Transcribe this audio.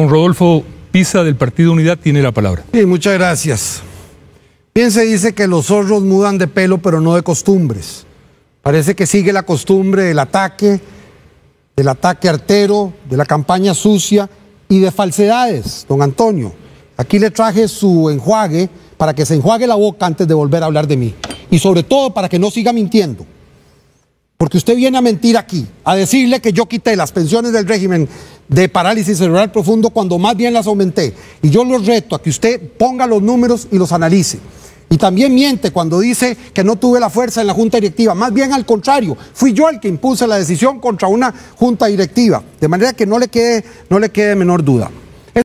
Don Rodolfo Pisa del Partido Unidad tiene la palabra. Sí, muchas gracias. Bien se dice que los zorros mudan de pelo pero no de costumbres. Parece que sigue la costumbre del ataque, del ataque artero, de la campaña sucia y de falsedades, don Antonio. Aquí le traje su enjuague para que se enjuague la boca antes de volver a hablar de mí. Y sobre todo para que no siga mintiendo. Porque usted viene a mentir aquí, a decirle que yo quité las pensiones del régimen de parálisis cerebral profundo cuando más bien las aumenté. Y yo los reto a que usted ponga los números y los analice. Y también miente cuando dice que no tuve la fuerza en la junta directiva. Más bien al contrario, fui yo el que impuse la decisión contra una junta directiva. De manera que no le quede, no le quede menor duda.